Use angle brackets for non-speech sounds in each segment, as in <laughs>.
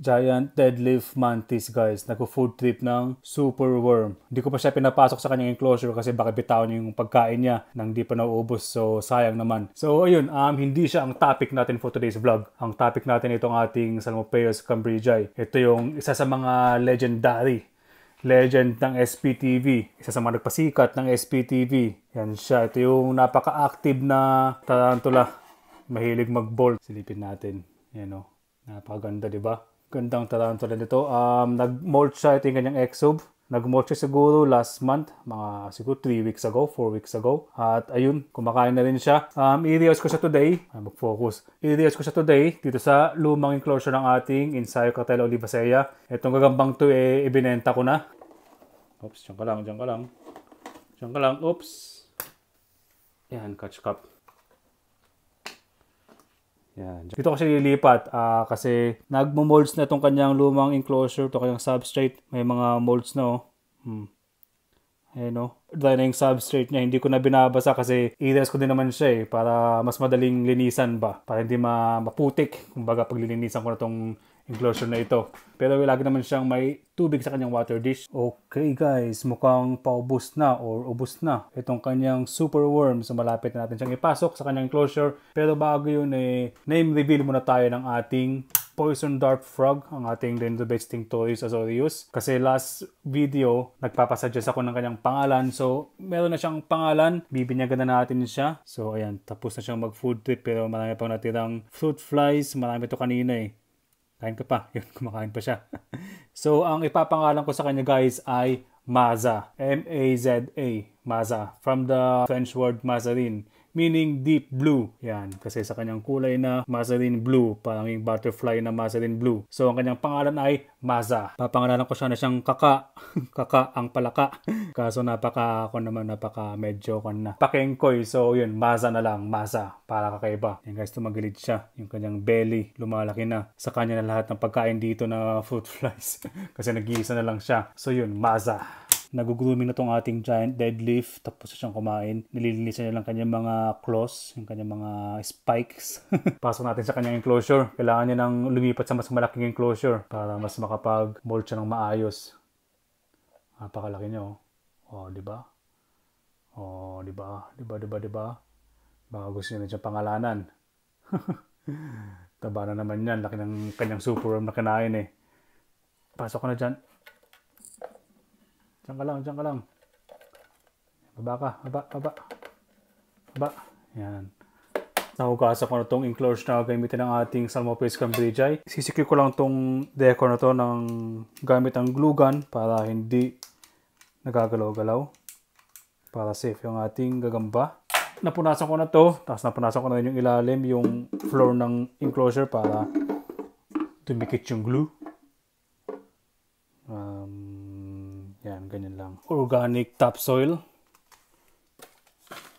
giant deadlift mantis guys. Nag-food trip ng super worm. Hindi ko pa siya pinapasok sa kanyang enclosure kasi baka bitawan yung pagkain niya nang di pa nauubos. So sayang naman. So ayun, um, hindi siya ang topic natin for today's vlog. Ang topic natin itong ating Salmopeus cambridgei. Ito yung isa sa mga legendary legend ng SPTV. Isa sa mga nagpasikat ng SPTV. Yan siya. Ito yung napaka-active na tarantula. Mahilig mag-bolt. Silipin natin. Yan o. Oh. Napakaganda, di ba? Gandang tarantula nito. Um, nag-molt siya, ito yung kanyang exob. Nag-molt siya siguro last month, mga siguro 3 weeks ago, 4 weeks ago. At ayun, kumakain na rin siya. Um, i-rehouse ko siya today. Ay, mag-focus. I-rehouse ko siya today dito sa lumang enclosure ng ating Insayo Cartel Olivacea. Itong gagambang to, eh, ibinenta ko na. Oops, dyan ka lang, dyan ka lang. Dyan ka lang, oops. Yan, catch cup. Yan. Dito ko siya lilipat uh, kasi nagmo-molds na tong kanyang lumang enclosure, to kanyang substrate. May mga molds na oh. Hmm. Ayan o. Oh. Dahil na yung substrate niya, hindi ko na binabasa kasi idas ko din naman siya eh, para mas madaling linisan ba. Para hindi ma maputik. Kumbaga, pag lilinisan ko na tong enclosure na ito. Pero lagi naman siyang may tubig sa kanyang water dish. Okay guys, mukhang paubos na or ubos na itong kanyang super worm. So malapit na natin siyang ipasok sa kanyang enclosure. Pero bago yun eh, name reveal muna tayo ng ating Poison Dart Frog, ang ating Lindo Besting Toys Azorius. Kasi last video, nagpapasuggest ako ng kanyang pangalan. So, meron na siyang pangalan. Bibinyagan na natin siya. So, ayan, tapos na siyang mag-food trip pero marami pang natirang fruit flies. Marami to kanina eh. Kain ka pa. <laughs> Yun, kumakain pa siya. <laughs> so, ang ipapangalan ko sa kanya guys ay Maza. M-A-Z-A. Maza. From the French word Mazarin meaning deep blue. Yan, kasi sa kanyang kulay na Mazarin Blue, parang butterfly na Mazarin Blue. So, ang kanyang pangalan ay Maza. Papangalanan ko siya na siyang kaka. <laughs> kaka ang palaka. <laughs> Kaso napaka, ako naman, napaka medyo ko na. Pakengkoy. So, yun, Maza na lang. Maza. Para kakaiba. Yan guys, tumagilid siya. Yung kanyang belly, lumalaki na. Sa kanya na lahat ng pagkain dito na fruit flies. <laughs> kasi nag na lang siya. So, yun, Maza naguglooming na tong ating giant deadlift tapos siyang kumain. Nililinisan niya lang kanyang mga claws, yung kanyang mga spikes. <laughs> Pasok natin sa kanyang enclosure. Kailangan niya ng lumipat sa mas malaking enclosure para mas makapag-molt siya ng maayos. Napakalaki niya oh. Oh, di ba? Oh, di ba? Di ba, di ba, di Baka gusto niya na siyang pangalanan. <laughs> Taba na naman yan. Laki ng kanyang super arm na kinain eh. Pasok ko na dyan. Diyan ka lang, diyan ka lang. Baba ka, baba, baba. Baba. Yan. Nahugasan ko na itong enclosure na gamitin ng ating Salmopace cambridgei. Sisikyo ko lang itong decor na to ng gamit ang glue gun para hindi nagagalaw-galaw. Para safe yung ating gagamba. Napunasan ko na to, tapos napunasan ko na rin yung ilalim, yung floor ng enclosure para dumikit yung glue. organic topsoil.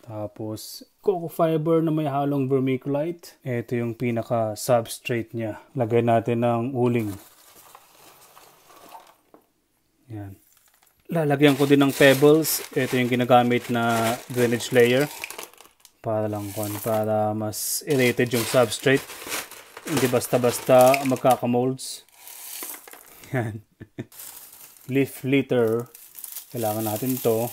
Tapos, coco fiber na may halong vermiculite. Ito yung pinaka substrate niya. Lagay natin ng uling. Yan. Lalagyan ko din ng pebbles. Ito yung ginagamit na drainage layer. Para lang kon para mas aerated yung substrate. Hindi basta-basta magkakamolds. Yan. <laughs> Leaf litter kailangan natin to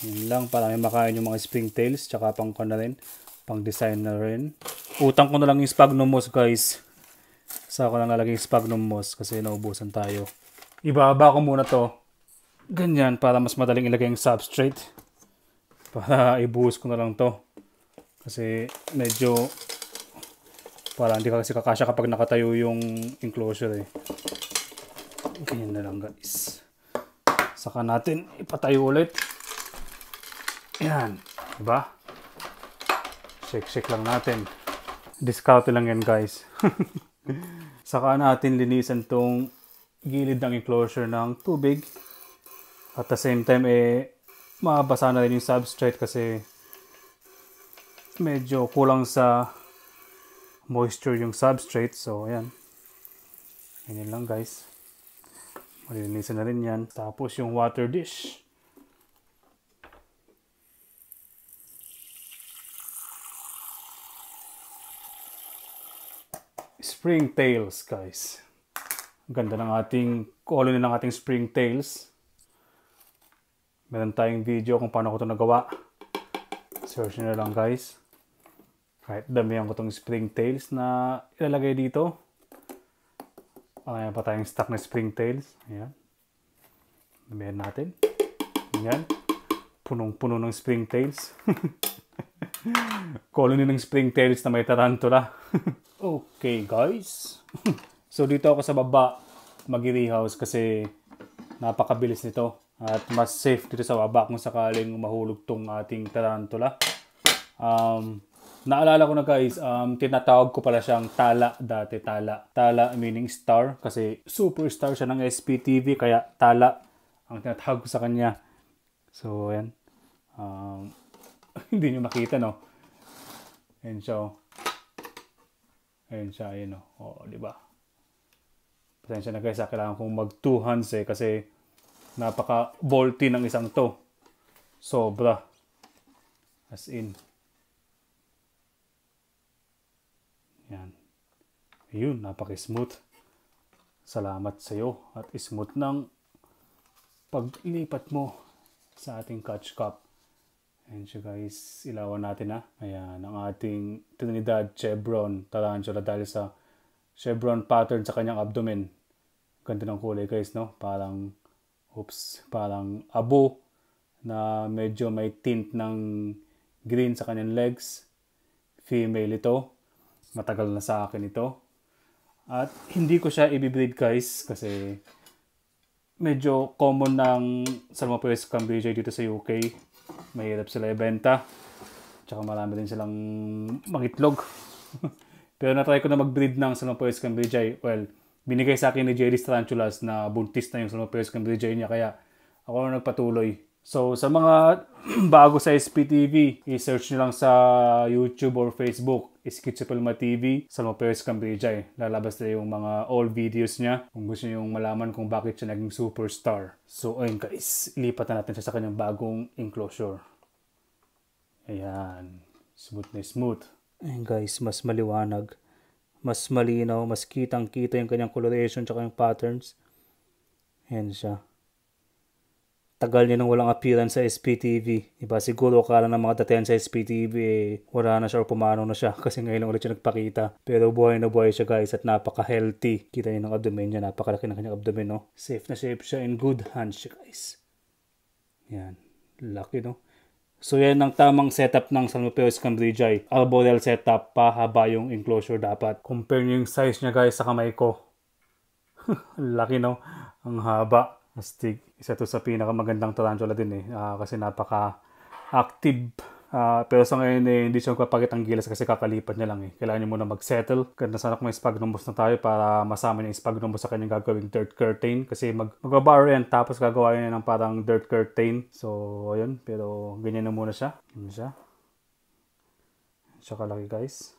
yun lang para may makain yung mga springtails tsaka pang ko na rin pang design na rin utang ko na lang yung sphagnum moss guys sa ako lang yung sphagnum moss kasi naubusan tayo ibaba ko muna to ganyan para mas madaling ilagay yung substrate para <laughs> ibuhos ko na lang to kasi medyo para hindi ka kasi kakasya kapag nakatayo yung enclosure eh ganyan na lang guys Saka natin ipatayo ulit. Ayan. Diba? Shake-shake lang natin. Discount lang yan guys. <laughs> Saka natin linisan tong gilid ng enclosure ng tubig. At the same time, eh, mabasa na rin yung substrate kasi medyo kulang sa moisture yung substrate. So, ayan. yan lang guys. Malilinisan na rin yan. Tapos yung water dish. Springtails, guys. Ang ganda ng ating colony ng ating springtails. Meron tayong video kung paano ko ito nagawa. Search nyo na lang, guys. Right, damihan ko itong springtails na ilalagay dito. Ayan pa tayong stock na springtails. Ayan. Damihan natin. Ayan. Punong-puno ng springtails. <laughs> Colony ng springtails na may tarantula. <laughs> okay guys. <laughs> so dito ako sa baba mag-rehouse kasi napakabilis nito. At mas safe dito sa baba kung sakaling mahulog tong ating tarantula. Um, Naalala ko na guys, um, tinatawag ko pala siyang Tala dati, Tala. Tala meaning star kasi superstar siya ng SPTV kaya Tala ang tinatawag ko sa kanya. So, ayan. Um, <laughs> hindi nyo makita, no? And so, oh. Ayan siya, ayan, oh. Oo, oh, diba? Pasensya na guys, ah. kailangan kong mag two hands eh kasi napaka-volty ng isang to. Sobra. As in. Yan. Yun, napaka-smooth. Salamat sa iyo at smooth ng paglipat mo sa ating catch cup. And so guys, ilawan natin na. Ah. Ayan, ang ating Trinidad Chevron Tarantula dahil sa chevron pattern sa kanyang abdomen. Ganda ng kulay guys, no? Parang, oops, parang abo na medyo may tint ng green sa kanyang legs. Female ito matagal na sa akin ito. At hindi ko siya i ibibreed guys kasi medyo common ng Salmopoeus cambridge dito sa UK. Mahirap sila ibenta. Tsaka marami din silang mangitlog. <laughs> Pero natry ko na mag-breed ng Salmopoeus cambridge. Well, binigay sa akin ni Jerry Strantulas na buntis na yung Salmopoeus cambridge niya kaya ako na nagpatuloy. So sa mga <clears throat> bago sa SPTV, i-search nyo lang sa YouTube or Facebook, Skitsopelma TV, Salma Perez Cambrijay. Eh. Lalabas na yung mga all videos niya kung gusto nyo yung malaman kung bakit siya naging superstar. So ayun guys, ilipat na natin siya sa kanyang bagong enclosure. Ayan, smooth na smooth. Ayun guys, mas maliwanag. Mas malinaw, mas kitang-kita yung kanyang coloration at yung patterns. Ayan siya tagal niya nang walang appearance sa SPTV. Iba Siguro akala ng mga datayan sa SPTV eh, wala na siya or pumano na siya <laughs> kasi ngayon lang ulit siya nagpakita. Pero buhay na buhay siya guys at napaka-healthy. Kita niyo ng abdomen niya, napakalaki ng kanyang abdomen no. Safe na safe siya in good hands siya guys. Yan, laki no. So yan ang tamang setup ng San Mateos Cambridgei. Arboreal setup, pahaba yung enclosure dapat. Compare niyo yung size niya guys sa kamay ko. <laughs> laki no, ang haba. Astig. Isa to sa pinakamagandang tarantula din eh. Uh, kasi napaka-active. Uh, ah, pero sa ngayon eh, hindi siya magpapakit ang gilas kasi kakalipat niya lang eh. Kailangan niya muna mag-settle. Kaya nasana kung may spagnumbos na tayo para masama niya yung spagnumbos sa kanyang gagawing dirt curtain. Kasi mag magbabaro yan tapos gagawa niya ng parang dirt curtain. So, ayun. Pero ganyan na muna siya. Ganyan siya. Siya kalaki guys.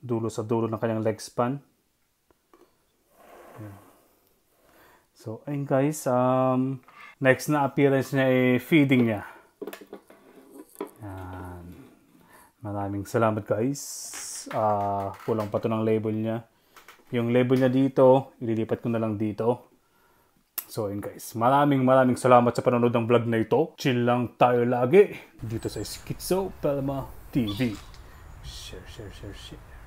Dulo sa dulo ng kanyang leg span. So, ayun guys, um, next na appearance niya ay feeding niya. Yan. Maraming salamat guys. Uh, kulang pa to ng label niya. Yung label niya dito, ililipat ko na lang dito. So ayun guys, maraming maraming salamat sa panonood ng vlog na ito. Chill lang tayo lagi dito sa Skitso Pelma TV. Share, share, share, share.